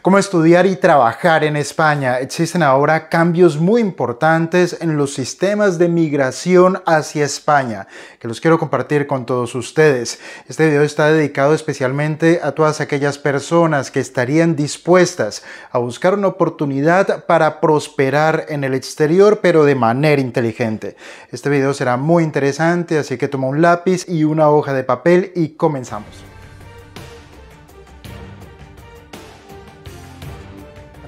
Cómo estudiar y trabajar en España. Existen ahora cambios muy importantes en los sistemas de migración hacia España, que los quiero compartir con todos ustedes. Este video está dedicado especialmente a todas aquellas personas que estarían dispuestas a buscar una oportunidad para prosperar en el exterior, pero de manera inteligente. Este video será muy interesante, así que toma un lápiz y una hoja de papel y comenzamos.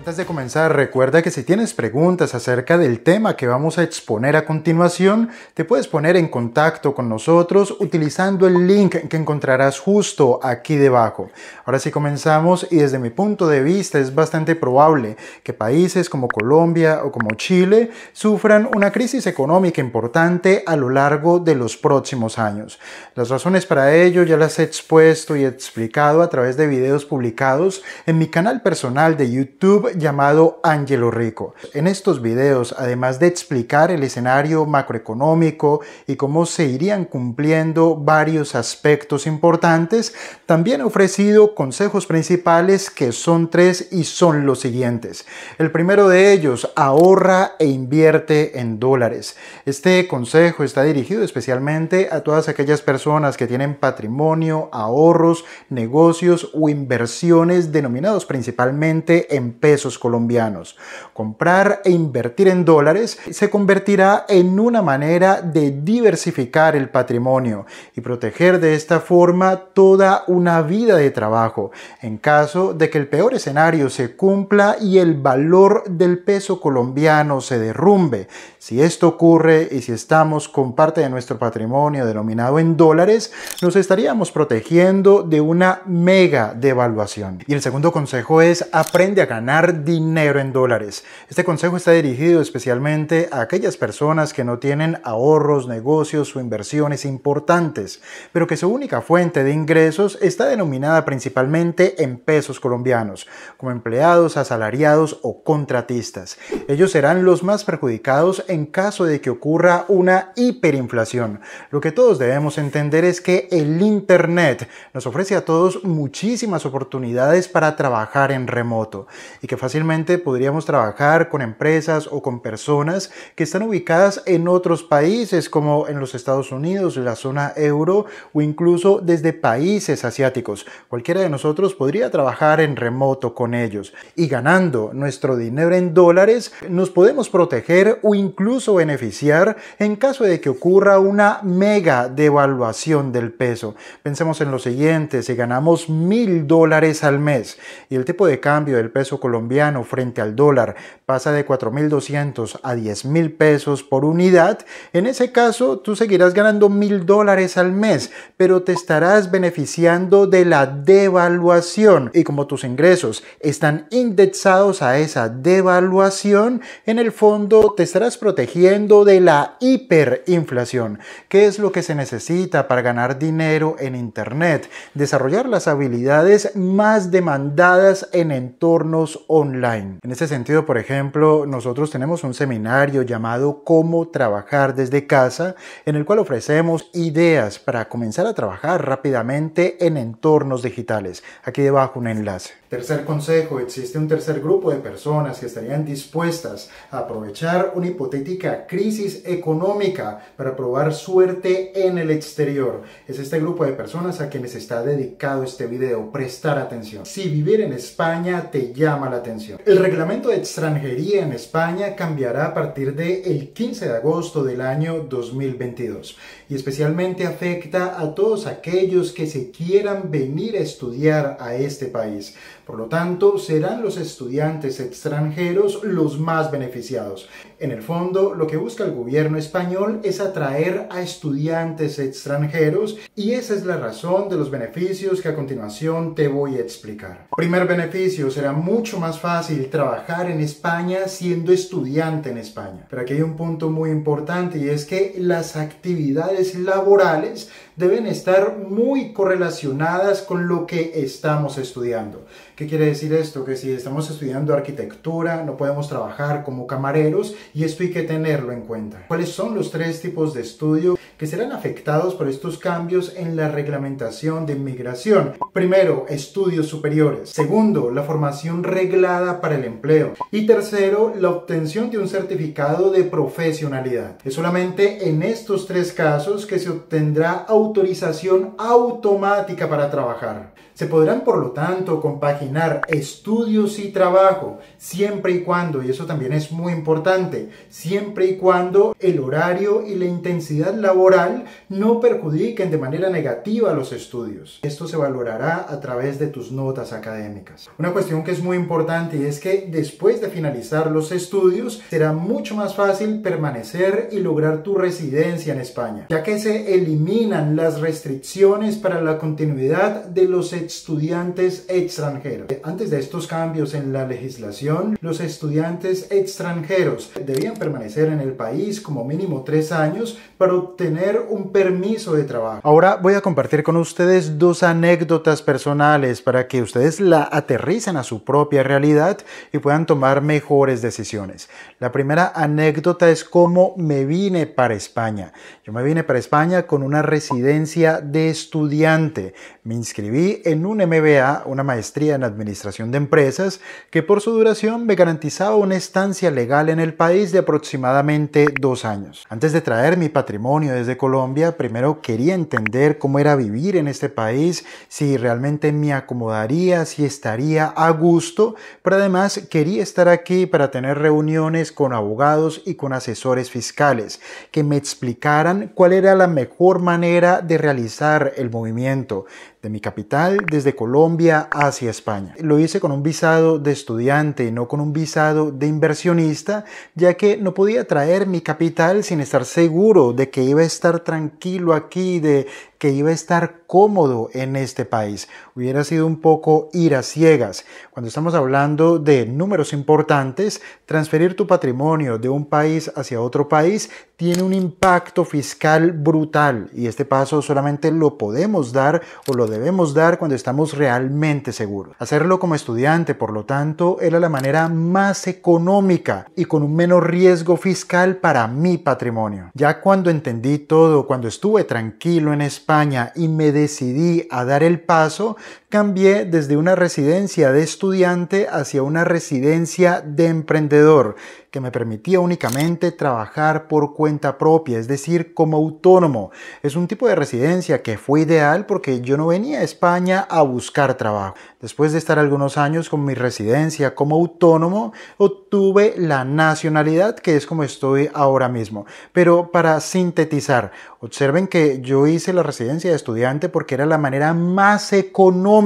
Antes de comenzar, recuerda que si tienes preguntas acerca del tema que vamos a exponer a continuación, te puedes poner en contacto con nosotros utilizando el link que encontrarás justo aquí debajo. Ahora sí comenzamos y desde mi punto de vista es bastante probable que países como Colombia o como Chile sufran una crisis económica importante a lo largo de los próximos años. Las razones para ello ya las he expuesto y explicado a través de videos publicados en mi canal personal de YouTube llamado Angelo Rico. En estos videos, además de explicar el escenario macroeconómico y cómo se irían cumpliendo varios aspectos importantes, también he ofrecido consejos principales que son tres y son los siguientes. El primero de ellos, ahorra e invierte en dólares. Este consejo está dirigido especialmente a todas aquellas personas que tienen patrimonio, ahorros, negocios o inversiones denominados principalmente en pesos colombianos. Comprar e invertir en dólares se convertirá en una manera de diversificar el patrimonio y proteger de esta forma toda una vida de trabajo en caso de que el peor escenario se cumpla y el valor del peso colombiano se derrumbe si esto ocurre y si estamos con parte de nuestro patrimonio denominado en dólares, nos estaríamos protegiendo de una mega devaluación. Y el segundo consejo es aprende a ganar dinero en dólares. Este consejo está dirigido especialmente a aquellas personas que no tienen ahorros, negocios o inversiones importantes, pero que su única fuente de ingresos está denominada principalmente en pesos colombianos, como empleados, asalariados o contratistas. Ellos serán los más perjudicados en en caso de que ocurra una hiperinflación. Lo que todos debemos entender es que el Internet nos ofrece a todos muchísimas oportunidades para trabajar en remoto y que fácilmente podríamos trabajar con empresas o con personas que están ubicadas en otros países como en los Estados Unidos, la zona euro o incluso desde países asiáticos. Cualquiera de nosotros podría trabajar en remoto con ellos y ganando nuestro dinero en dólares nos podemos proteger o incluso incluso beneficiar en caso de que ocurra una mega devaluación del peso. Pensemos en lo siguiente, si ganamos mil dólares al mes y el tipo de cambio del peso colombiano frente al dólar pasa de 4.200 a 10.000 pesos por unidad, en ese caso tú seguirás ganando mil dólares al mes, pero te estarás beneficiando de la devaluación y como tus ingresos están indexados a esa devaluación, en el fondo te estarás protegiendo protegiendo de la hiperinflación. ¿Qué es lo que se necesita para ganar dinero en Internet? Desarrollar las habilidades más demandadas en entornos online. En este sentido, por ejemplo, nosotros tenemos un seminario llamado Cómo trabajar desde casa, en el cual ofrecemos ideas para comenzar a trabajar rápidamente en entornos digitales. Aquí debajo un enlace. Tercer consejo, existe un tercer grupo de personas que estarían dispuestas a aprovechar una hipotética crisis económica para probar suerte en el exterior. Es este grupo de personas a quienes está dedicado este video, prestar atención. Si vivir en España te llama la atención. El reglamento de extranjería en España cambiará a partir del 15 de agosto del año 2022 y especialmente afecta a todos aquellos que se quieran venir a estudiar a este país. Por lo tanto, serán los estudiantes extranjeros los más beneficiados. En el fondo, lo que busca el gobierno español es atraer a estudiantes extranjeros y esa es la razón de los beneficios que a continuación te voy a explicar. Primer beneficio, será mucho más fácil trabajar en España siendo estudiante en España. Pero aquí hay un punto muy importante y es que las actividades laborales deben estar muy correlacionadas con lo que estamos estudiando. ¿Qué quiere decir esto? Que si estamos estudiando arquitectura, no podemos trabajar como camareros y esto hay que tenerlo en cuenta. ¿Cuáles son los tres tipos de estudio que serán afectados por estos cambios en la reglamentación de inmigración? Primero, estudios superiores. Segundo, la formación reglada para el empleo. Y tercero, la obtención de un certificado de profesionalidad. Es solamente en estos tres casos que se obtendrá autorización automática para trabajar. Se podrán, por lo tanto, compaginar estudios y trabajo, siempre y cuando, y eso también es muy importante, siempre y cuando el horario y la intensidad laboral no perjudiquen de manera negativa los estudios. Esto se valorará a través de tus notas académicas. Una cuestión que es muy importante es que después de finalizar los estudios, será mucho más fácil permanecer y lograr tu residencia en España, ya que se eliminan las restricciones para la continuidad de los estudios estudiantes extranjeros. Eh, antes de estos cambios en la legislación, los estudiantes extranjeros debían permanecer en el país como mínimo tres años para obtener un permiso de trabajo. Ahora voy a compartir con ustedes dos anécdotas personales para que ustedes la aterricen a su propia realidad y puedan tomar mejores decisiones. La primera anécdota es cómo me vine para España. Yo me vine para España con una residencia de estudiante. Me inscribí en en un MBA, una maestría en administración de empresas, que por su duración me garantizaba una estancia legal en el país de aproximadamente dos años. Antes de traer mi patrimonio desde Colombia, primero quería entender cómo era vivir en este país, si realmente me acomodaría, si estaría a gusto, pero además quería estar aquí para tener reuniones con abogados y con asesores fiscales, que me explicaran cuál era la mejor manera de realizar el movimiento de mi capital desde Colombia hacia España. Lo hice con un visado de estudiante, no con un visado de inversionista, ya que no podía traer mi capital sin estar seguro de que iba a estar tranquilo aquí, de iba a estar cómodo en este país. Hubiera sido un poco ir a ciegas. Cuando estamos hablando de números importantes, transferir tu patrimonio de un país hacia otro país tiene un impacto fiscal brutal y este paso solamente lo podemos dar o lo debemos dar cuando estamos realmente seguros. Hacerlo como estudiante, por lo tanto, era la manera más económica y con un menor riesgo fiscal para mi patrimonio. Ya cuando entendí todo, cuando estuve tranquilo en España, y me decidí a dar el paso, cambié desde una residencia de estudiante hacia una residencia de emprendedor, que me permitía únicamente trabajar por cuenta propia, es decir, como autónomo. Es un tipo de residencia que fue ideal porque yo no venía a España a buscar trabajo. Después de estar algunos años con mi residencia como autónomo, obtuve la nacionalidad, que es como estoy ahora mismo. Pero para sintetizar, observen que yo hice la residencia de estudiante porque era la manera más económica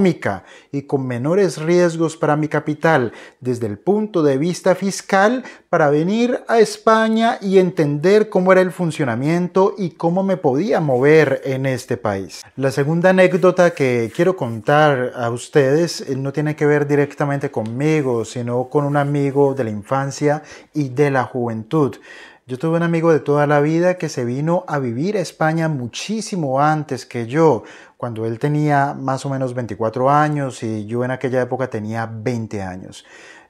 y con menores riesgos para mi capital desde el punto de vista fiscal para venir a España y entender cómo era el funcionamiento y cómo me podía mover en este país. La segunda anécdota que quiero contar a ustedes eh, no tiene que ver directamente conmigo, sino con un amigo de la infancia y de la juventud. Yo tuve un amigo de toda la vida que se vino a vivir a España muchísimo antes que yo, cuando él tenía más o menos 24 años y yo en aquella época tenía 20 años.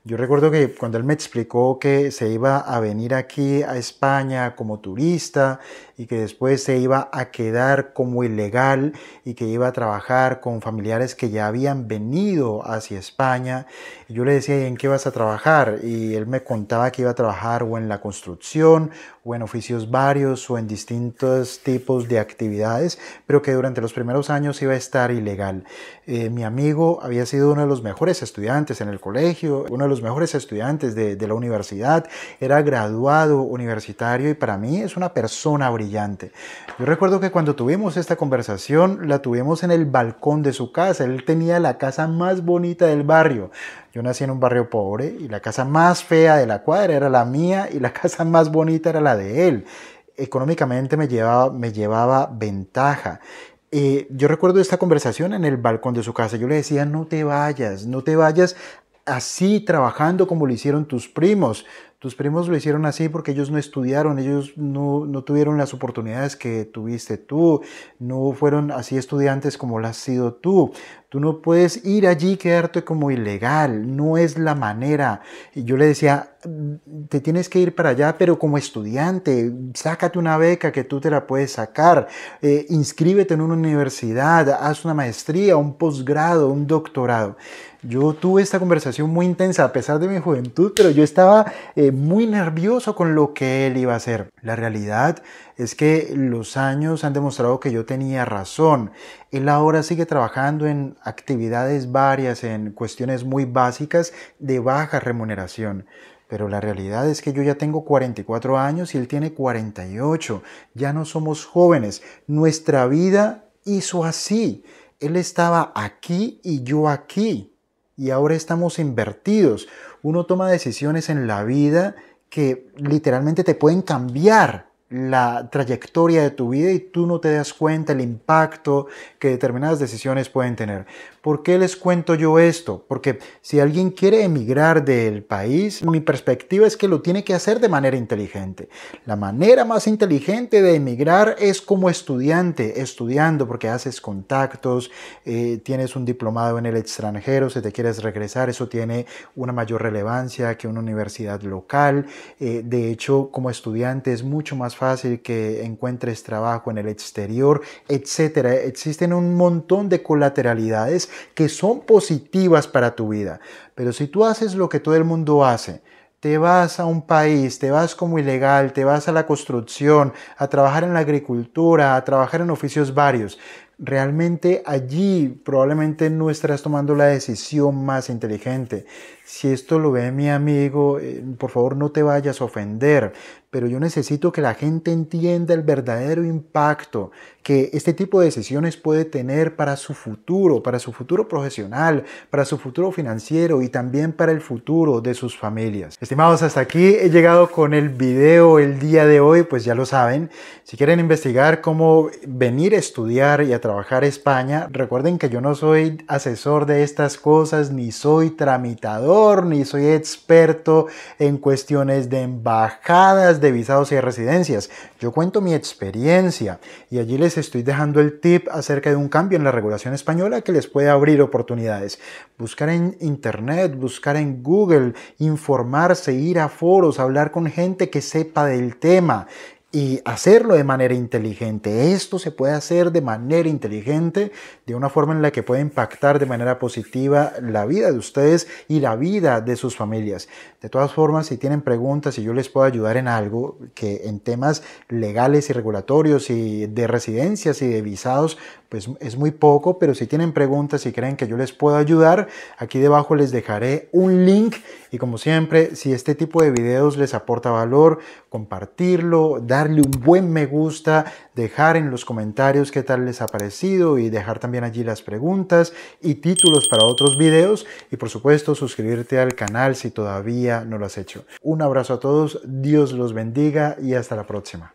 Yo recuerdo que cuando él me explicó que se iba a venir aquí a España como turista y que después se iba a quedar como ilegal y que iba a trabajar con familiares que ya habían venido hacia España, yo le decía, ¿en qué vas a trabajar? Y él me contaba que iba a trabajar o en la construcción o en oficios varios o en distintos tipos de actividades, pero que durante los primeros años iba a estar ilegal. Eh, mi amigo había sido uno de los mejores estudiantes en el colegio, uno de los mejores estudiantes de, de la universidad, era graduado universitario y para mí es una persona brillante. Yo recuerdo que cuando tuvimos esta conversación, la tuvimos en el balcón de su casa, él tenía la casa más bonita del barrio. Yo nací en un barrio pobre y la casa más fea de la cuadra era la mía y la casa más bonita era la de él. Económicamente me llevaba, me llevaba ventaja. Eh, yo recuerdo esta conversación en el balcón de su casa. Yo le decía, no te vayas, no te vayas así trabajando como lo hicieron tus primos. Tus primos lo hicieron así porque ellos no estudiaron, ellos no, tuvieron las oportunidades que tuviste tú, no fueron así estudiantes como lo has sido tú. Tú no puedes ir allí y quedarte como ilegal, no es la manera. Y yo le decía, mm, te tienes que ir para allá, pero como estudiante, sácate una beca que tú te la puedes sacar, eh, inscríbete en una universidad, haz una maestría, un posgrado, un doctorado. Yo tuve esta conversación muy intensa a pesar de mi juventud, pero yo estaba... Eh, eh, muy nervioso con lo que él iba a hacer. La realidad es que los años han demostrado que yo tenía razón. Él ahora sigue trabajando en actividades varias, en cuestiones muy básicas de baja remuneración. Pero la realidad es que yo ya tengo 44 años y él tiene 48. Ya no somos jóvenes. Nuestra vida hizo así. Él estaba aquí y yo aquí y ahora estamos invertidos. Uno toma decisiones en la vida que literalmente te pueden cambiar la trayectoria de tu vida y tú no te das cuenta el impacto que determinadas decisiones pueden tener. ¿Por qué les cuento yo esto? Porque si alguien quiere emigrar del país, mi perspectiva es que lo tiene que hacer de manera inteligente. La manera más inteligente de emigrar es como estudiante, estudiando porque haces contactos, eh, tienes un diplomado en el extranjero, si te quieres regresar, eso tiene una mayor relevancia que una universidad local. Eh, de hecho, como estudiante es mucho más fácil que encuentres trabajo en el exterior, etcétera. Existen un montón de colateralidades que son positivas para tu vida. Pero si tú haces lo que todo el mundo hace, te vas a un país, te vas como ilegal, te vas a la construcción, a trabajar en la agricultura, a trabajar en oficios varios. Realmente allí probablemente no estarás tomando la decisión más inteligente si esto lo ve mi amigo, eh, por favor no te vayas a ofender, pero yo necesito que la gente entienda el verdadero impacto que este tipo de decisiones puede tener para su futuro, para su futuro profesional, para su futuro financiero y también para el futuro de sus familias. Estimados, hasta aquí he llegado con el video el día de hoy, pues ya lo saben. Si quieren investigar cómo venir a estudiar y a trabajar a España, recuerden que yo no soy asesor de estas cosas ni soy tramitador y ni soy experto en cuestiones de embajadas, de visados y residencias. Yo cuento mi experiencia y allí les estoy dejando el tip acerca de un cambio en la regulación española que les puede abrir oportunidades. Buscar en internet, buscar en Google, informarse, ir a foros, hablar con gente que sepa del tema y hacerlo de manera inteligente. Esto se puede hacer de manera inteligente, de una forma en la que puede impactar de manera positiva la vida de ustedes y la vida de sus familias. De todas formas, si tienen preguntas, si yo les puedo ayudar en algo, que en temas legales y regulatorios y de residencias y de visados, pues es muy poco, pero si tienen preguntas y creen que yo les puedo ayudar, aquí debajo les dejaré un link y como siempre, si este tipo de videos les aporta valor, compartirlo, dar darle un buen me gusta, dejar en los comentarios qué tal les ha parecido y dejar también allí las preguntas y títulos para otros videos y por supuesto suscribirte al canal si todavía no lo has hecho. Un abrazo a todos, Dios los bendiga y hasta la próxima.